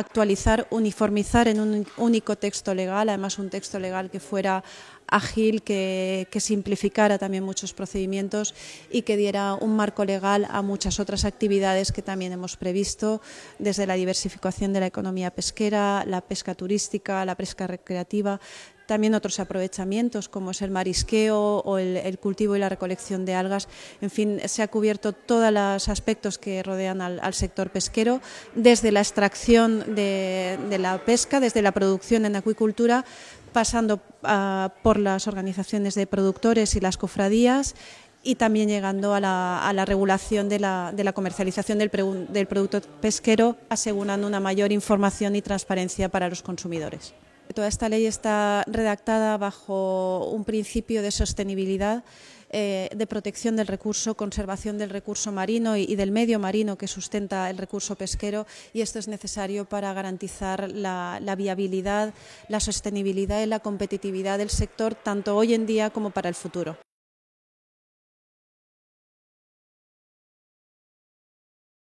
actualizar, uniformizar en un único texto legal, además un texto legal que fuera ágil, que, simplificara también muchos procedimientos y que diera un marco legal a muchas otras actividades que también hemos previsto, desde la diversificación de la economía pesquera, la pesca turística, la pesca recreativa, también otros aprovechamientos como es el marisqueo o el, cultivo y la recolección de algas. En fin, se ha cubierto todos los aspectos que rodean al, sector pesquero, desde la extracción de, la pesca, desde la producción en acuicultura, pasando ah, por las organizaciones de productores y las cofradías y también llegando a la, regulación de la, comercialización del producto pesquero, asegurando una mayor información y transparencia para los consumidores. Toda esta ley está redactada bajo un principio de sostenibilidad eh, de protección del recurso, conservación del recurso marino y, del medio marino que sustenta el recurso pesquero y esto es necesario para garantizar la, viabilidad, la sostenibilidad y la competitividad del sector tanto hoy en día como para el futuro.